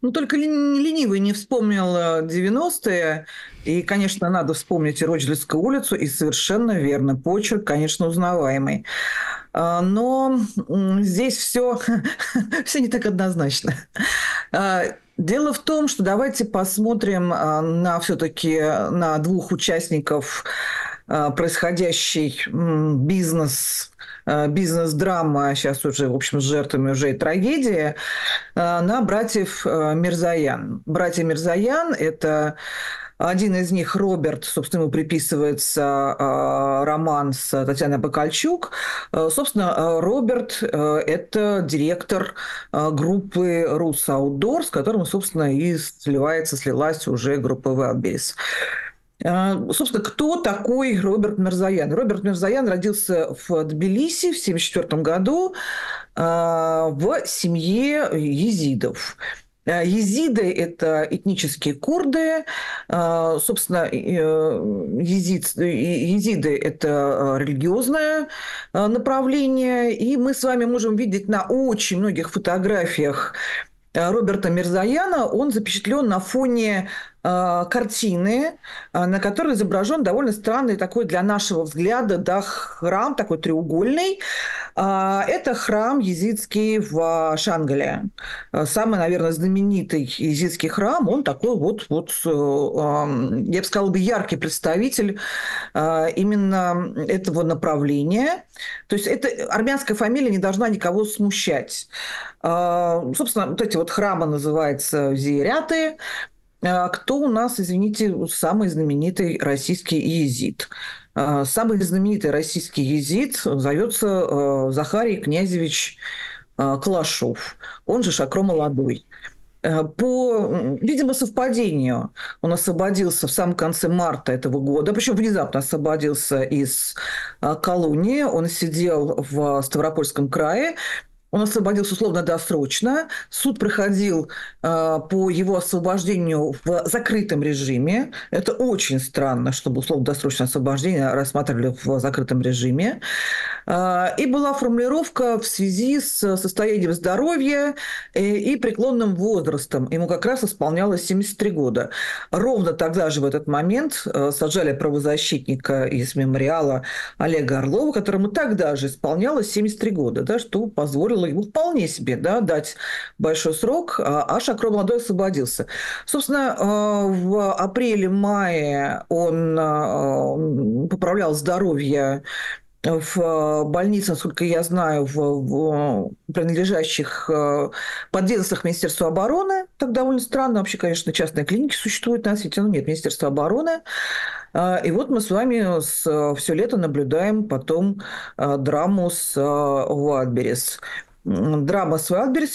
Ну, только ленивый не вспомнил 90-е. Э, и, конечно, надо вспомнить и улицу, и совершенно верно, почерк, конечно, узнаваемый. А, но здесь все, все не так однозначно. А, дело в том, что давайте посмотрим а, на все-таки э, на двух участников а, происходящий бизнес, а, бизнес-драма, сейчас а уже, в общем, с жертвами уже и трагедия, на братьев Мирзаян. Братья Мирзаян – это один из них, Роберт, собственно, ему приписывается э, роман с Татьяной Бакальчук. Э, собственно, Роберт э, – это директор группы «Рус Аутдор», с которым, собственно, и сливается, слилась уже группа «Велбейс». Well а, собственно, кто такой Роберт Мирзаян? Роберт Мирзаян родился в Тбилиси в 1974 году а, в семье езидов. А, езиды – это этнические курды. Собственно, э, езид, езиды – это религиозное направление. И мы с вами можем видеть на очень многих фотографиях Э, Роберта Мирзаяна, он запечатлен на фоне э, картины, э, на которой изображен довольно странный такой для нашего взгляда да, храм, такой треугольный, а, это храм езидский в Шангале. Э, самый, наверное, знаменитый езидский храм. Он такой вот, вот э, я бы сказала, бы яркий представитель э, именно этого направления. То есть эта армянская фамилия не должна никого смущать. Собственно, вот эти вот храмы называются Зиеряты, а, кто у нас, извините, самый знаменитый российский езид? А, самый знаменитый российский езид зовется а, Захарий Князевич Калашов, он же Шакро Молодой. По, видимо, совпадению он освободился в самом конце марта этого года, причем внезапно освободился из колонии. Он сидел в Ставропольском крае, он освободился условно-досрочно. Суд проходил э, по его освобождению в закрытом режиме. Это очень странно, чтобы условно-досрочное освобождение рассматривали в закрытом режиме. Э, и была формулировка в связи с состоянием здоровья и, э, и преклонным возрастом. Ему как раз исполнялось 73 года. Ровно тогда же в этот момент э, сажали правозащитника из мемориала Олега Орлова, которому тогда же исполнялось 73 года, да, что позволило позволило ему ну, вполне себе да, дать большой срок, а, а Шакро молодой освободился. Собственно, а, в апреле-мае он а, поправлял здоровье в больнице, насколько я знаю, в, в принадлежащих подведомствах Министерства обороны. Так довольно странно. Вообще, конечно, частные клиники существуют на свете, но нет министерство обороны. И вот мы с вами с, все лето наблюдаем потом драму с Уадберис драма Свадберс,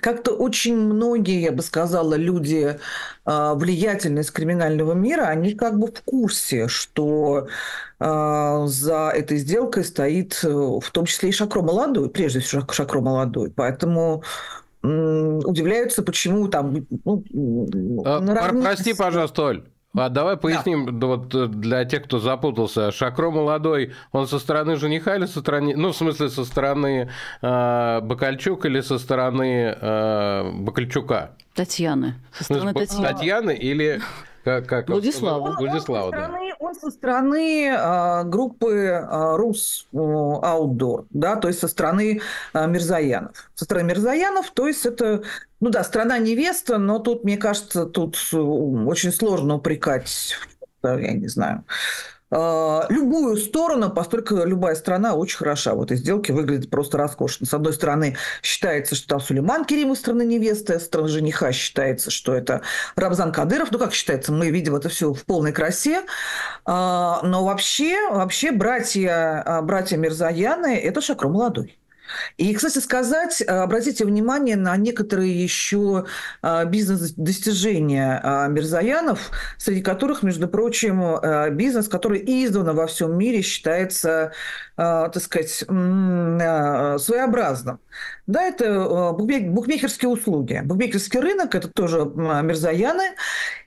как-то очень многие, я бы сказала, люди а, влиятельные из криминального мира, они как бы в курсе, что а, за этой сделкой стоит э, в том числе и Шакро Молодой, прежде всего Шакро Молодой. Поэтому удивляются, почему там... Ну, а, наравне... Прости, пожалуйста, Оль. А давай поясним, да. вот э, для тех, кто запутался, Шакро молодой, он со стороны жениха или со стороны, ну в смысле со стороны э, Бакальчук или со стороны э, Бакальчука? Татьяны. Со ну, стороны Татьяны. Татьяны или как, как Владислава. Владислава, да. Со стороны со стороны э, группы а, Рус Аутдор, да, то есть со стороны э, а, Мирзаянов. Со стороны Мирзаянов, то есть это, ну да, страна невеста, но тут, мне кажется, тут очень сложно упрекать, я не знаю, а, любую сторону, поскольку любая страна очень хороша в этой сделке, выглядит просто роскошно. С одной стороны, считается, что Сулейман Керимов страна невесты, а страна жениха считается, что это Рамзан Кадыров. Ну, как считается, мы видим это все в полной красе. А, но вообще, вообще братья, братья Мирзаяны – это Шакро молодой. И, кстати сказать, э, обратите внимание на некоторые еще э, бизнес-достижения э, Мирзаянов, среди которых, между прочим, бизнес, который издавна во всем мире считается, так сказать, своеобразным. Да, это букмекерские услуги. Букмекерский рынок – это тоже Мирзаяны.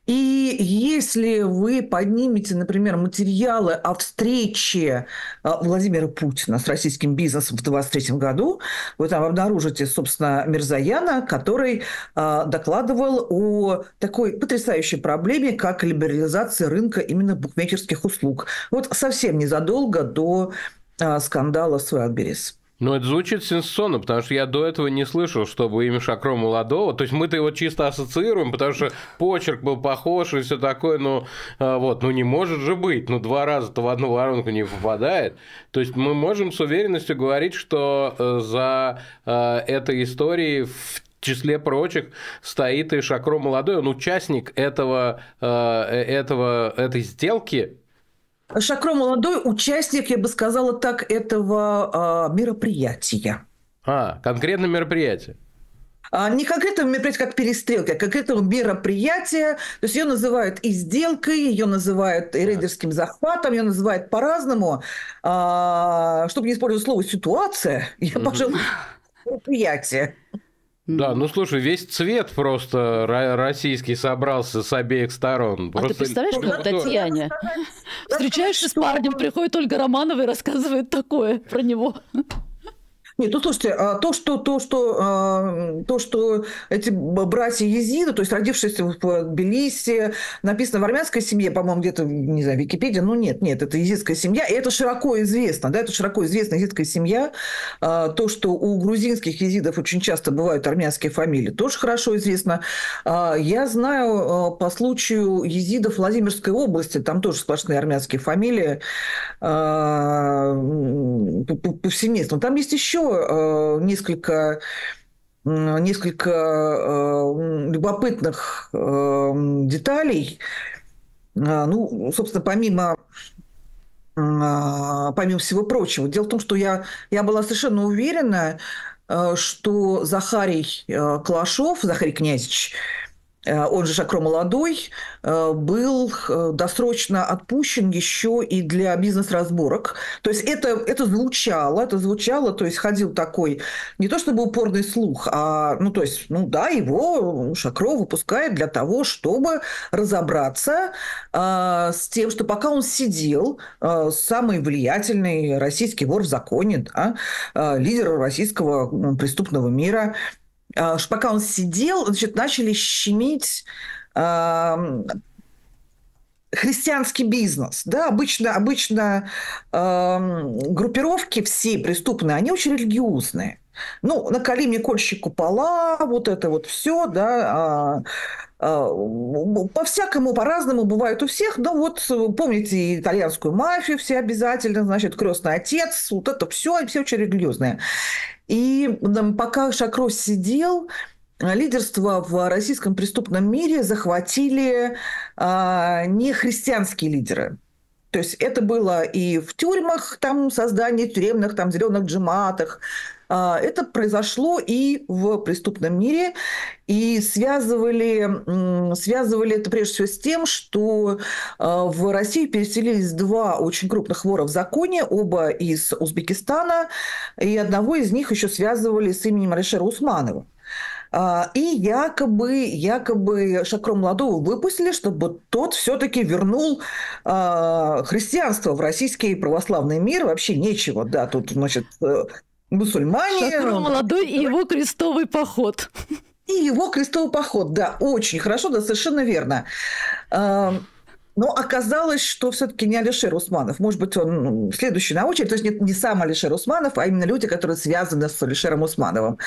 И если вы поднимете, например, материалы о встрече э, Владимира Путина с российским бизнесом в 2023 году, вы там обнаружите, собственно, Мирзаяна, который э, докладывал о такой потрясающей проблеме, как либерализация рынка именно букмекерских услуг. Вот совсем незадолго до э, скандала с Wildberries. Ну, это звучит сенсационно, потому что я до этого не слышал, чтобы имя Шакро Молодого, то есть мы-то его чисто ассоциируем, потому что почерк был похож и все такое, но ну, а, вот, ну не может же быть, ну два раза-то в одну воронку не попадает. То есть мы можем с уверенностью говорить, что э, за э, этой историей в числе прочих стоит и Шакро Молодой, он участник этого, э, этого, этой сделки, Шакро молодой участник, я бы сказала так, этого а, мероприятия. А, конкретно мероприятие. А, не конкретного мероприятие, как перестрелка, а конкретного мероприятия. То есть ее называют и сделкой, ее называют и рейдерским захватом, ее называют по-разному. А, чтобы не использовать слово «ситуация», я, пожалуй, мероприятие. Да, ну слушай, весь цвет просто российский собрался с обеих сторон. А ты представляешь, как Татьяне? Встречаешься с парнем, приходит Ольга Романова и рассказывает такое про него. Нет, ну слушайте, а, то, что, то, что, а, то, что эти братья езиды, то есть родившиеся в Тбилиси, написано в армянской семье, по-моему, где-то, не знаю, Википедия, ну нет, нет, это езидская семья, и это широко известно, да, это широко известная езидская семья. А, то, что у грузинских езидов очень часто бывают армянские фамилии, тоже хорошо известно. Я знаю по случаю езидов Владимирской области, там тоже сплошные армянские фамилии повсеместно. Там есть еще Э, несколько несколько э, любопытных э, деталей. Ну, собственно, помимо помимо всего прочего. Дело в том, что я, я была совершенно уверена, что Захарий Клашов, Захарий Князич Э, он же Шакро Молодой, э, был э, досрочно отпущен еще и для бизнес-разборок. То есть это, это звучало, это звучало, то есть ходил такой, не то чтобы упорный слух, а, ну, то есть, ну да, его Шакро выпускает для того, чтобы разобраться а, с тем, что пока он сидел, а, самый влиятельный российский вор в законе, да, а, лидер российского преступного мира – а, пока он сидел, значит, начали щемить христианский бизнес, да, обычно, обычно э, группировки все преступные, они очень религиозные. Ну, накали мне кольщик купола, вот это вот все, да, а, а, по-всякому, по-разному бывают у всех. Но вот э, помните итальянскую мафию все обязательно, значит, крестный отец, вот это все, и все очень религиозное. И пока Шакро сидел, лидерство в российском преступном мире захватили а, не христианские лидеры – то есть это было и в тюрьмах, там создание тюремных, там зеленых джематах. А, это произошло и в преступном мире, и связывали, связывали это прежде всего с тем, что а, в Россию переселились два очень крупных вора в законе, оба из Узбекистана, и одного из них еще связывали с именем Алишера Усманова. А, и якобы, якобы Шакро Молодого выпустили, чтобы тот все-таки вернул а, христианство в российский православный мир. Вообще нечего, да, тут, значит, э, мусульмане... Шакро Молодой и его крестовый поход. И его крестовый поход, да, очень хорошо, да, совершенно верно. Но оказалось, что все-таки не Алишер Усманов. Может быть, он следующий на очередь. То есть не, не сам Алишер Усманов, а именно люди, которые связаны с Алишером Усмановым.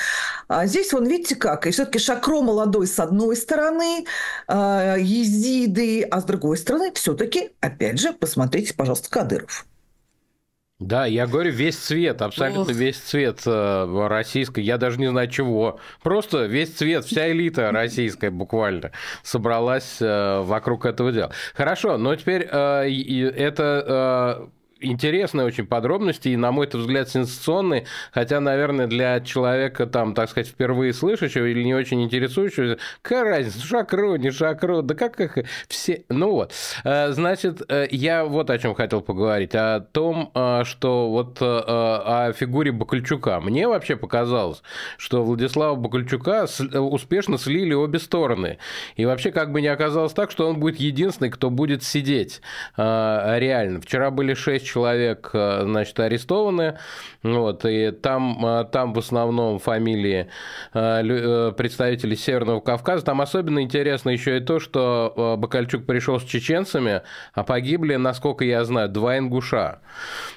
А здесь он, видите как, и все-таки Шакро молодой с одной стороны, а, езиды, а с другой стороны все-таки, опять же, посмотрите, пожалуйста, Кадыров. Да, я говорю, весь цвет, абсолютно Ох. весь цвет э, российской, я даже не знаю чего. Просто весь цвет, вся элита российская буквально собралась э, вокруг этого дела. Хорошо, но теперь э, это интересные очень подробности и, на мой взгляд, сенсационные, хотя, наверное, для человека, там, так сказать, впервые слышащего или не очень интересующегося, какая разница, шакру, не шакру, да как их все... Ну вот, э, значит, э, я вот о чем хотел поговорить, о том, э, что вот о фигуре Бакальчука. Мне вообще показалось, что Владислава Бакальчука успешно слили обе стороны. И вообще как бы не оказалось так, что он будет единственный, кто будет сидеть реально. Вчера были шесть человек, э, значит, арестованы. Вот, и там, э, там в основном фамилии э, представителей Северного Кавказа. Там особенно интересно еще и то, что Бакальчук пришел с чеченцами, а погибли, насколько я знаю, два ингуша.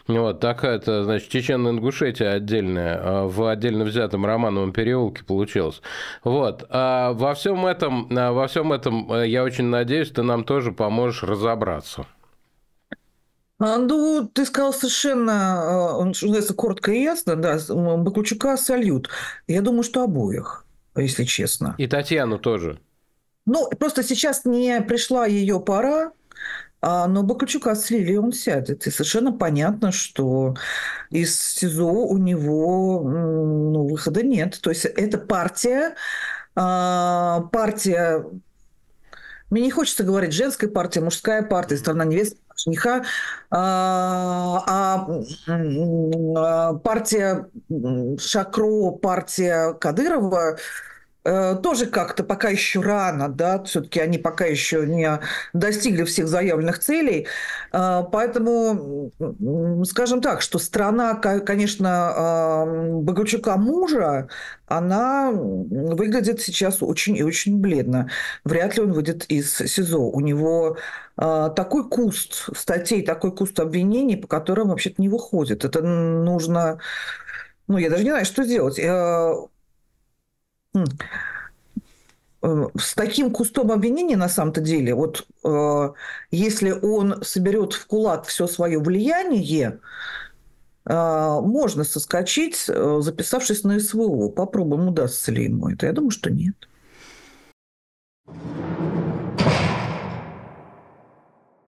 Вот, такая-то, значит, Чечен-Ингушетия отдельная, в отдельно взятом Романовом переулке получилось. Вот, а во всем этом, во всем этом, я очень надеюсь, ты нам тоже поможешь разобраться. А, ну, ты сказал совершенно, а, что называется, коротко и ясно, да, Баклучука сольют. Я думаю, что обоих, если честно. И Татьяну тоже. Ну, просто сейчас не пришла ее пора, а, но Баклучука слили, он сядет. И совершенно понятно, что из СИЗО у него ну, выхода нет. То есть это партия, партия мне не хочется говорить женская партия, мужская партия, страна невест жениха, а, а, а, партия Шакро, партия Кадырова Э, тоже как-то пока еще рано, да, все-таки они пока еще не достигли всех заявленных целей. Э, поэтому, скажем так, что страна, конечно, э, Богачука мужа, она выглядит сейчас очень и очень бледно. Вряд ли он выйдет из СИЗО. У него такой куст статей, такой куст обвинений, по которым вообще-то не выходит. Это нужно ну, я даже не знаю, что делать. Э, с таким кустом обвинений на самом-то деле, вот э, если он соберет в кулак все свое влияние, э, можно соскочить, э, записавшись на СВО. Попробуем, удастся ли ему это. Я думаю, что нет.